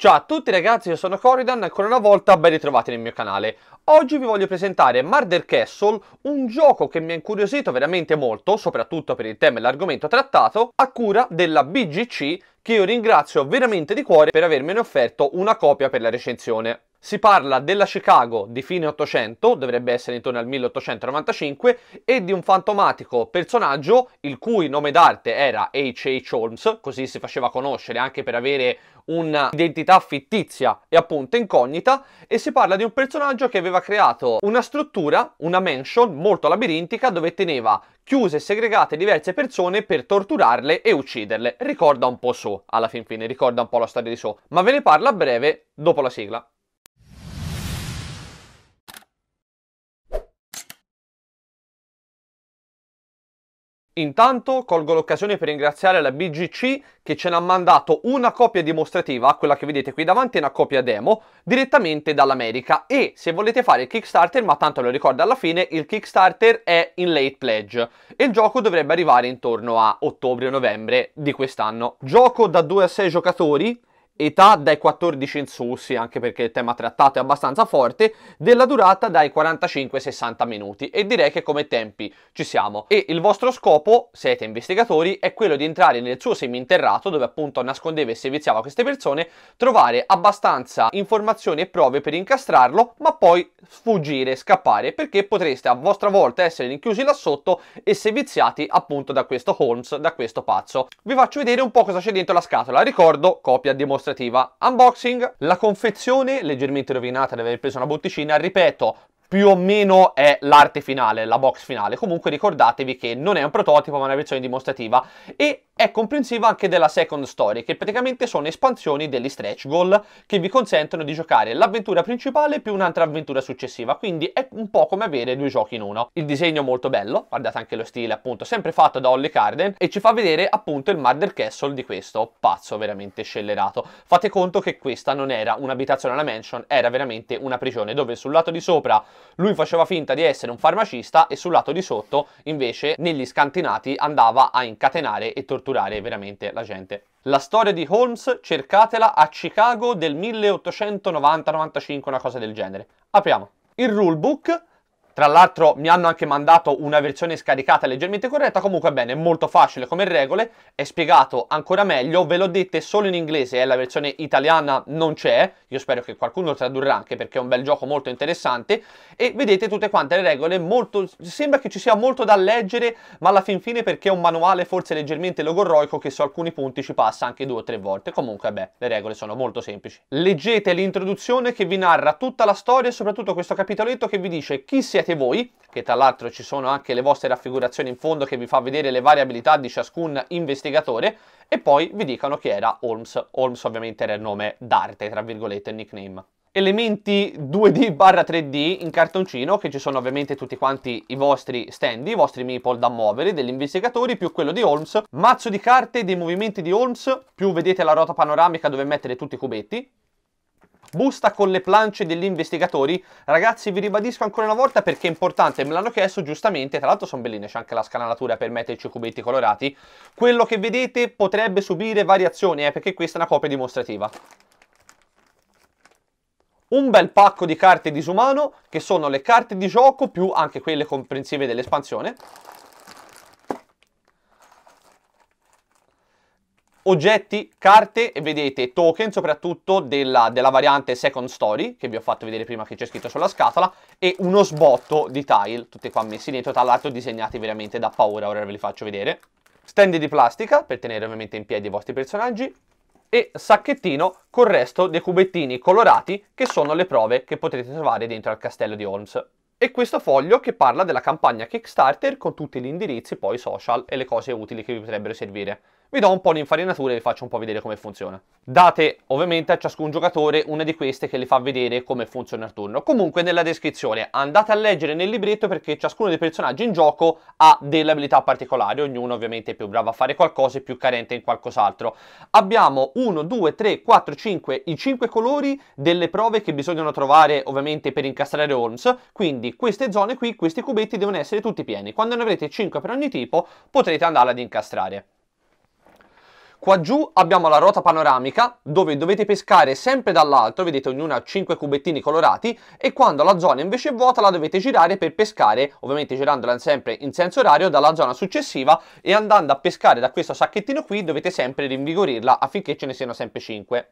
Ciao a tutti ragazzi, io sono Corridan e ancora una volta ben ritrovati nel mio canale. Oggi vi voglio presentare Murder Castle, un gioco che mi ha incuriosito veramente molto, soprattutto per il tema e l'argomento trattato, a cura della BGC, che io ringrazio veramente di cuore per avermene offerto una copia per la recensione. Si parla della Chicago di fine 800, dovrebbe essere intorno al 1895, e di un fantomatico personaggio il cui nome d'arte era H.H. Holmes, così si faceva conoscere anche per avere un'identità fittizia e appunto incognita, e si parla di un personaggio che aveva creato una struttura, una mansion molto labirintica dove teneva chiuse e segregate diverse persone per torturarle e ucciderle. Ricorda un po' su, alla fin fine, ricorda un po' la storia di su, ma ve ne parla a breve dopo la sigla. Intanto colgo l'occasione per ringraziare la BGC che ce n'ha mandato una copia dimostrativa, quella che vedete qui davanti è una copia demo, direttamente dall'America e se volete fare il Kickstarter, ma tanto lo ricordo alla fine, il Kickstarter è in late pledge e il gioco dovrebbe arrivare intorno a ottobre-novembre di quest'anno. Gioco da 2 a 6 giocatori, età dai 14 in su, sì, anche perché il tema trattato è abbastanza forte, della durata dai 45 ai 60 minuti e direi che come tempi ci siamo. E il vostro scopo, siete investigatori, è quello di entrare nel suo seminterrato dove appunto nascondeva e seviziava queste persone, trovare abbastanza informazioni e prove per incastrarlo, ma poi sfuggire, scappare, perché potreste a vostra volta essere rinchiusi là sotto e seviziati appunto da questo Holmes, da questo pazzo. Vi faccio vedere un po' cosa c'è dentro la scatola, ricordo, copia dimostrazione dimostrativa unboxing, la confezione leggermente rovinata di aver preso una botticina, ripeto, più o meno è l'arte finale, la box finale. Comunque ricordatevi che non è un prototipo ma una versione dimostrativa e è comprensiva anche della second story, che praticamente sono espansioni degli stretch goal che vi consentono di giocare l'avventura principale più un'altra avventura successiva, quindi è un po' come avere due giochi in uno. Il disegno è molto bello, guardate anche lo stile appunto, sempre fatto da Holly Carden e ci fa vedere appunto il Murder Castle di questo pazzo veramente scellerato. Fate conto che questa non era un'abitazione alla mansion, era veramente una prigione dove sul lato di sopra lui faceva finta di essere un farmacista e sul lato di sotto invece negli scantinati andava a incatenare e torturare veramente la gente. La storia di Holmes cercatela a Chicago del 1890-95, una cosa del genere. Apriamo. Il rulebook tra l'altro mi hanno anche mandato una versione scaricata leggermente corretta, comunque bene, è molto facile come regole, è spiegato ancora meglio, ve l'ho dette solo in inglese, eh, la versione italiana non c'è, io spero che qualcuno lo tradurrà anche perché è un bel gioco molto interessante, e vedete tutte quante le regole, molto, sembra che ci sia molto da leggere, ma alla fin fine perché è un manuale forse leggermente logorroico che su alcuni punti ci passa anche due o tre volte, comunque beh, le regole sono molto semplici. Leggete l'introduzione che vi narra tutta la storia e soprattutto questo capitoletto che vi dice chi siete volete voi, che tra l'altro ci sono anche le vostre raffigurazioni in fondo che vi fa vedere le varie abilità di ciascun investigatore, e poi vi dicano chi era Holmes. Holmes ovviamente era il nome d'arte, tra virgolette, nickname elementi 2D barra 3D in cartoncino che ci sono ovviamente tutti quanti i vostri stand, i vostri meeple da muovere degli investigatori più quello di Holmes, mazzo di carte dei movimenti di Holmes più vedete la ruota panoramica dove mettere tutti i cubetti Busta con le plance degli investigatori. Ragazzi, vi ribadisco ancora una volta perché è importante, me l'hanno chiesto giustamente, tra l'altro sono belline, c'è anche la scanalatura per metterci i cubetti colorati. Quello che vedete potrebbe subire variazioni, eh, perché questa è una copia dimostrativa. Un bel pacco di carte disumano, che sono le carte di gioco, più anche quelle comprensive dell'espansione. oggetti, carte e vedete token soprattutto della, della, variante Second Story, che vi ho fatto vedere prima che c'è scritto sulla scatola, e uno sbotto di tile, tutti qua messi dentro, tra l'altro disegnati veramente da paura, ora ve li faccio vedere. Stand di plastica per tenere ovviamente in piedi i vostri personaggi, e sacchettino col resto dei cubettini colorati che sono le prove che potrete trovare dentro al castello di Holmes. E questo foglio che parla della campagna Kickstarter con tutti gli indirizzi poi social e le cose utili che vi potrebbero servire vi do un po' di infarinatura e vi faccio un po' vedere come funziona. Date ovviamente a ciascun giocatore una di queste che le fa vedere come funziona il turno. Comunque nella descrizione andate a leggere nel libretto perché ciascuno dei personaggi in gioco ha delle abilità particolari, ognuno ovviamente è più bravo a fare qualcosa e più carente in qualcos'altro. Abbiamo 1, 2, 3, 4, 5, i 5 colori delle prove che bisognano trovare ovviamente per incastrare Holmes, quindi queste zone qui, questi cubetti devono essere tutti pieni. Quando ne avrete 5 per ogni tipo potrete andare ad incastrare. Qua giù abbiamo la ruota panoramica dove dovete pescare sempre dall'alto, vedete ognuna ha 5 cubettini colorati e quando la zona invece è vuota la dovete girare per pescare, ovviamente girandola sempre in senso orario dalla zona successiva e andando a pescare da questo sacchettino qui dovete sempre rinvigorirla affinché ce ne siano sempre 5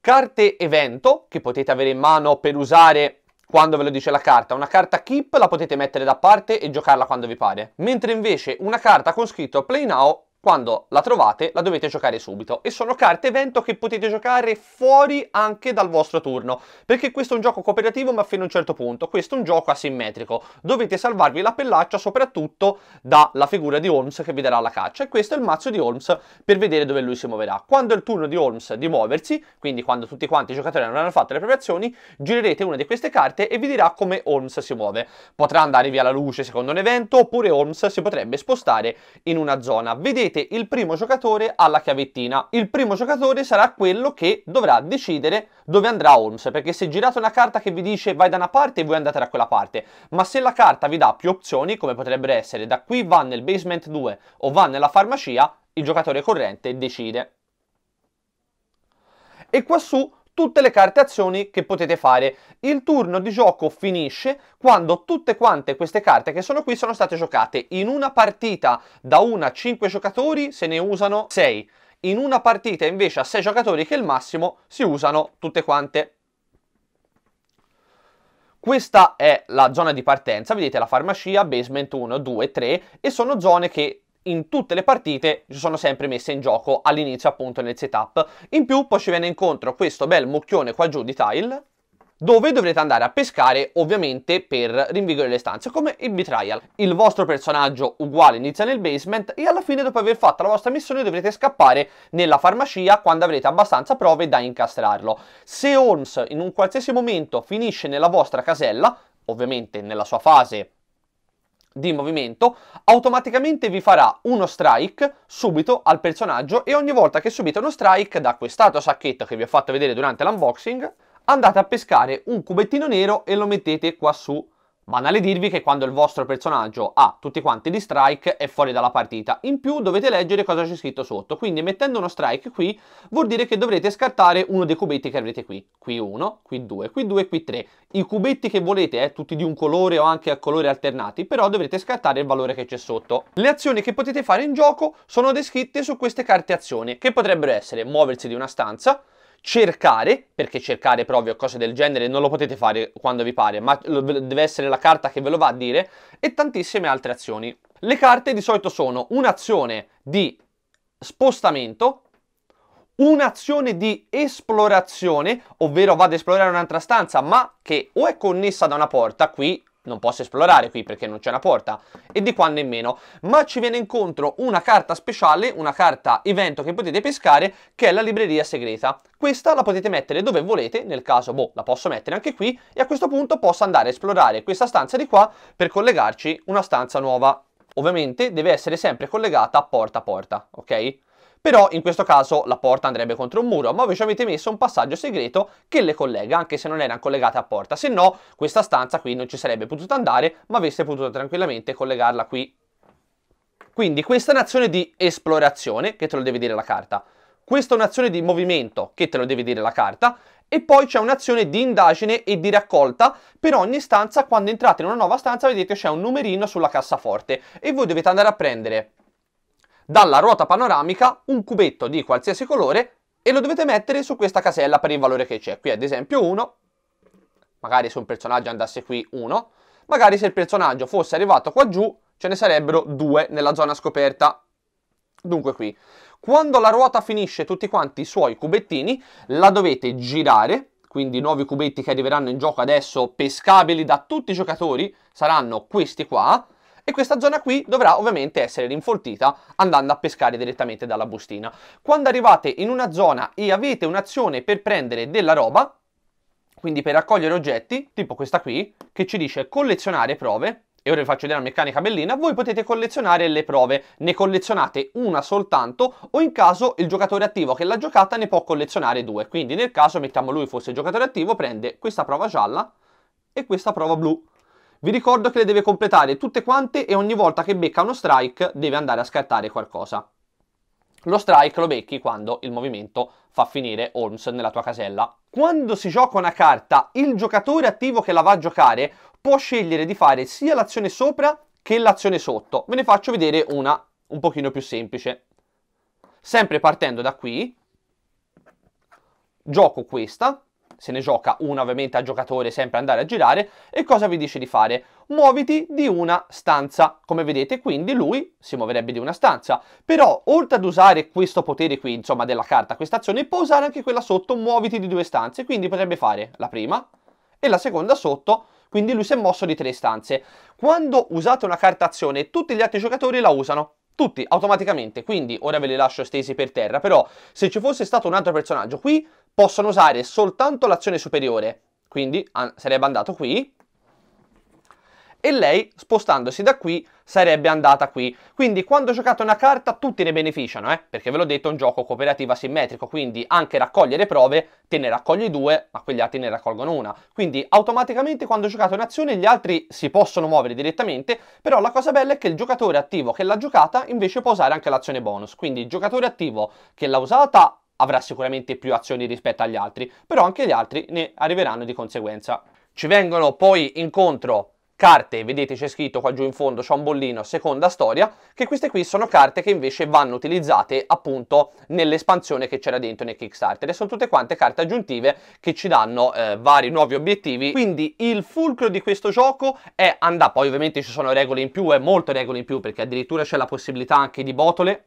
carte evento che potete avere in mano per usare quando ve lo dice la carta. Una carta keep la potete mettere da parte e giocarla quando vi pare, mentre invece una carta con scritto play now quando la trovate la dovete giocare subito e sono carte evento che potete giocare fuori anche dal vostro turno perché questo è un gioco cooperativo ma fino a un certo punto questo è un gioco asimmetrico dovete salvarvi la pellaccia soprattutto dalla figura di Holmes che vi darà la caccia e questo è il mazzo di Holmes per vedere dove lui si muoverà quando è il turno di Holmes di muoversi quindi quando tutti quanti i giocatori non hanno fatto le proprie azioni girerete una di queste carte e vi dirà come Holmes si muove potrà andare via la luce secondo un evento oppure Holmes si potrebbe spostare in una zona vedete avrete il primo giocatore alla chiavettina. Il primo giocatore sarà quello che dovrà decidere dove andrà Holmes, perché se girate una carta che vi dice vai da una parte voi andate da quella parte, ma se la carta vi dà più opzioni, come potrebbero essere da qui va nel basement 2 o va nella farmacia, il giocatore corrente decide. E quassù tutte le carte azioni che potete fare. Il turno di gioco finisce quando tutte quante queste carte che sono qui sono state giocate in una partita da 1 a 5 giocatori, se ne usano 6. In una partita invece a 6 giocatori che è il massimo si usano tutte quante. Questa è la zona di partenza, vedete la farmacia, basement 1, 2, 3 e sono zone che in tutte le partite sono sempre messe in gioco all'inizio appunto nel setup. In più poi ci viene incontro questo bel mucchione qua giù di tile dove dovrete andare a pescare ovviamente per rinvigorire le stanze, come il Betrayal. Il vostro personaggio uguale inizia nel basement e alla fine dopo aver fatto la vostra missione dovrete scappare nella farmacia quando avrete abbastanza prove da incastrarlo. Se Holmes in un qualsiasi momento finisce nella vostra casella, ovviamente nella sua fase di movimento, automaticamente vi farà uno strike subito al personaggio e ogni volta che subite uno strike da quest'altro sacchetto che vi ho fatto vedere durante l'unboxing, andate a pescare un cubettino nero e lo mettete qua su Banale dirvi che quando il vostro personaggio ha tutti quanti gli strike è fuori dalla partita. In più dovete leggere cosa c'è scritto sotto, quindi mettendo uno strike qui vuol dire che dovrete scartare uno dei cubetti che avrete qui. Qui 1, qui 2, qui 2 qui 3. I cubetti che volete, eh, tutti di un colore o anche a colori alternati, però dovrete scartare il valore che c'è sotto. Le azioni che potete fare in gioco sono descritte su queste carte azioni, che potrebbero essere muoversi di una stanza, cercare, perché cercare proprio cose del genere non lo potete fare quando vi pare, ma deve essere la carta che ve lo va a dire, e tantissime altre azioni. Le carte di solito sono un'azione di spostamento, un'azione di esplorazione, ovvero vado ad esplorare un'altra stanza, ma che o è connessa da una porta, qui non posso esplorare qui perché non c'è una porta e di qua nemmeno ma ci viene incontro una carta speciale una carta evento che potete pescare che è la libreria segreta questa la potete mettere dove volete nel caso boh la posso mettere anche qui e a questo punto posso andare a esplorare questa stanza di qua per collegarci una stanza nuova ovviamente deve essere sempre collegata porta a porta ok però in questo caso la porta andrebbe contro un muro, ma voi ci avete messo un passaggio segreto che le collega, anche se non erano collegate a porta, se no questa stanza qui non ci sarebbe potuta andare, ma avreste potuto tranquillamente collegarla qui. Quindi questa è un'azione di esplorazione, che te lo deve dire la carta. Questa è un'azione di movimento, che te lo deve dire la carta e poi c'è un'azione di indagine e di raccolta per ogni stanza. Quando entrate in una nuova stanza vedete c'è un numerino sulla cassaforte e voi dovete andare a prendere dalla ruota panoramica un cubetto di qualsiasi colore e lo dovete mettere su questa casella per il valore che c'è. Qui ad esempio 1, magari se un personaggio andasse qui 1, magari se il personaggio fosse arrivato qua giù ce ne sarebbero 2 nella zona scoperta. Dunque qui, quando la ruota finisce tutti quanti i suoi cubettini, la dovete girare, quindi i nuovi cubetti che arriveranno in gioco adesso pescabili da tutti i giocatori saranno questi qua, e questa zona qui dovrà ovviamente essere rinfortita andando a pescare direttamente dalla bustina. Quando arrivate in una zona e avete un'azione per prendere della roba, quindi per raccogliere oggetti, tipo questa qui, che ci dice collezionare prove, e ora vi faccio vedere una meccanica bellina, voi potete collezionare le prove, ne collezionate una soltanto o in caso il giocatore attivo che l'ha giocata ne può collezionare due, quindi nel caso mettiamo lui fosse il giocatore attivo prende questa prova gialla e questa prova blu. Vi ricordo che le deve completare tutte quante e ogni volta che becca uno strike deve andare a scartare qualcosa. Lo strike lo becchi quando il movimento fa finire Holmes nella tua casella. Quando si gioca una carta, il giocatore attivo che la va a giocare può scegliere di fare sia l'azione sopra che l'azione sotto. Ve ne faccio vedere una un pochino più semplice. Sempre partendo da qui, gioco questa, se ne gioca una ovviamente a giocatore, sempre andare a girare, e cosa vi dice di fare? Muoviti di una stanza, come vedete quindi lui si muoverebbe di una stanza, però oltre ad usare questo potere qui, insomma della carta, questa azione, può usare anche quella sotto, muoviti di due stanze, quindi potrebbe fare la prima e la seconda sotto, quindi lui si è mosso di tre stanze. Quando usate una carta azione, tutti gli altri giocatori la usano, tutti automaticamente, quindi ora ve le lascio stesi per terra, però se ci fosse stato un altro personaggio qui possono usare soltanto l'azione superiore, quindi sarebbe andato qui, e lei spostandosi da qui sarebbe andata qui. Quindi quando giocate una carta tutti ne beneficiano, eh? perché ve l'ho detto è un gioco cooperativo asimmetrico, quindi anche raccogliere prove, te ne raccogli due, ma quegli altri ne raccolgono una. Quindi automaticamente quando giocate un'azione gli altri si possono muovere direttamente, però la cosa bella è che il giocatore attivo che l'ha giocata invece può usare anche l'azione bonus, quindi il giocatore attivo che l'ha usata avrà sicuramente più azioni rispetto agli altri, però anche gli altri ne arriveranno di conseguenza. Ci vengono poi incontro carte, vedete c'è scritto qua giù in fondo, c'è un bollino, seconda storia, che queste qui sono carte che invece vanno utilizzate appunto nell'espansione che c'era dentro nel Kickstarter e sono tutte quante carte aggiuntive che ci danno eh, vari nuovi obiettivi, quindi il fulcro di questo gioco è andare, poi ovviamente ci sono regole in più è eh, molte regole in più perché addirittura c'è la possibilità anche di botole,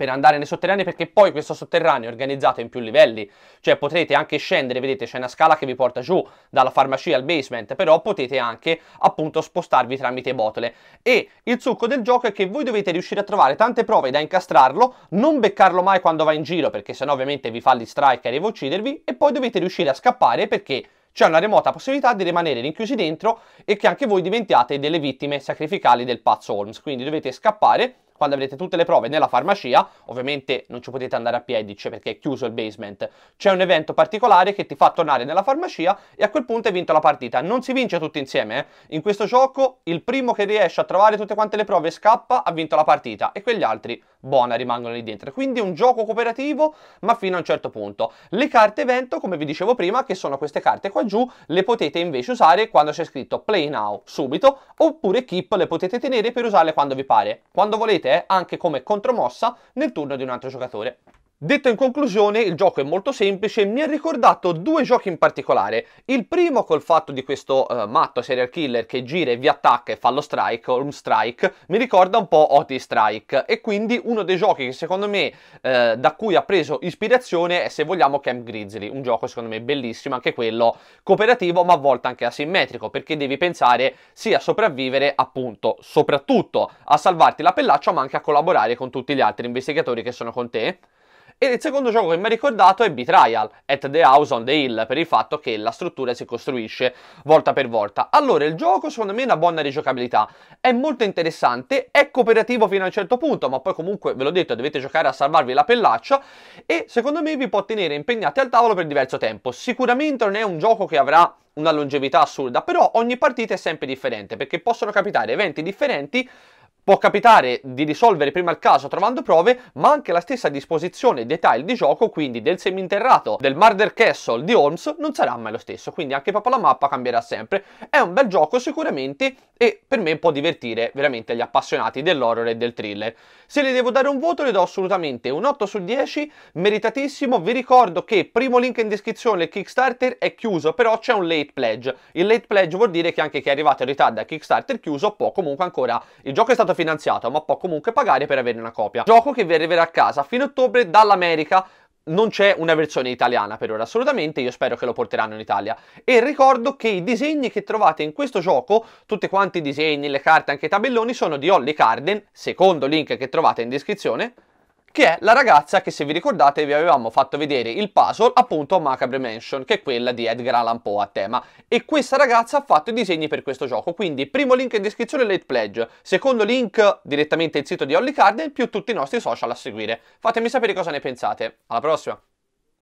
per andare nei sotterranei perché poi questo sotterraneo è organizzato in più livelli, cioè potrete anche scendere, vedete c'è una scala che vi porta giù dalla farmacia al basement, però potete anche appunto spostarvi tramite botole e il succo del gioco è che voi dovete riuscire a trovare tante prove da incastrarlo, non beccarlo mai quando va in giro perché sennò ovviamente vi fa gli strike e arriva a uccidervi e poi dovete riuscire a scappare perché c'è una remota possibilità di rimanere rinchiusi dentro e che anche voi diventiate delle vittime sacrificali del pazzo Holmes. Quindi dovete scappare quando avrete tutte le prove nella farmacia, ovviamente non ci potete andare a piedi cioè perché è chiuso il basement, c'è un evento particolare che ti fa tornare nella farmacia e a quel punto hai vinto la partita. Non si vince tutti insieme, eh. in questo gioco il primo che riesce a trovare tutte quante le prove e scappa ha vinto la partita e quegli altri, buona, rimangono lì dentro. Quindi è un gioco cooperativo ma fino a un certo punto. Le carte evento, come vi dicevo prima, che sono queste carte qua giù, le potete invece usare quando c'è scritto play now subito oppure keep le potete tenere per usarle quando vi pare. Quando volete anche come contromossa nel turno di un altro giocatore. Detto in conclusione, il gioco è molto semplice, mi ha ricordato due giochi in particolare. Il primo col fatto di questo uh, matto serial killer che gira e vi attacca e fa lo strike, o un strike, mi ricorda un po' Oti Strike e quindi uno dei giochi che secondo me uh, da cui ha preso ispirazione è se vogliamo Camp Grizzly, un gioco secondo me bellissimo, anche quello cooperativo ma a volte anche asimmetrico perché devi pensare sia a sopravvivere appunto, soprattutto a salvarti la pellaccia ma anche a collaborare con tutti gli altri investigatori che sono con te e il secondo gioco che mi ha ricordato è Betrayal at the House on the Hill per il fatto che la struttura si costruisce volta per volta. Allora, il gioco secondo me è una buona rigiocabilità, è molto interessante, è cooperativo fino a un certo punto, ma poi comunque ve l'ho detto, dovete giocare a salvarvi la pellaccia e secondo me vi può tenere impegnati al tavolo per diverso tempo. Sicuramente non è un gioco che avrà una longevità assurda, però ogni partita è sempre differente perché possono capitare eventi differenti Può capitare di risolvere prima il caso trovando prove, ma anche la stessa disposizione dei tile di gioco, quindi del seminterrato, del Murder Castle di Holmes, non sarà mai lo stesso, quindi anche proprio la mappa cambierà sempre. È un bel gioco sicuramente e per me può divertire veramente gli appassionati dell'horror e del thriller. Se le devo dare un voto le do assolutamente un 8 su 10, meritatissimo, vi ricordo che primo link in descrizione il Kickstarter è chiuso, però c'è un late pledge. Il late pledge vuol dire che anche chi è arrivato in ritardo al Kickstarter chiuso può comunque ancora... Il gioco è stato stato finanziato, ma può comunque pagare per avere una copia. Gioco che vi arriverà a casa a fine ottobre dall'America non c'è una versione italiana per ora assolutamente, io spero che lo porteranno in Italia. E ricordo che i disegni che trovate in questo gioco, tutti quanti i disegni, le carte, anche i tabelloni, sono di Holly Carden, secondo link che trovate in descrizione, che è la ragazza che se vi ricordate vi avevamo fatto vedere il puzzle appunto Macabre Mansion che è quella di Edgar Allan Poe a tema e questa ragazza ha fatto i disegni per questo gioco quindi primo link in descrizione Late Pledge secondo link direttamente il sito di Holly Cardin più tutti i nostri social a seguire fatemi sapere cosa ne pensate alla prossima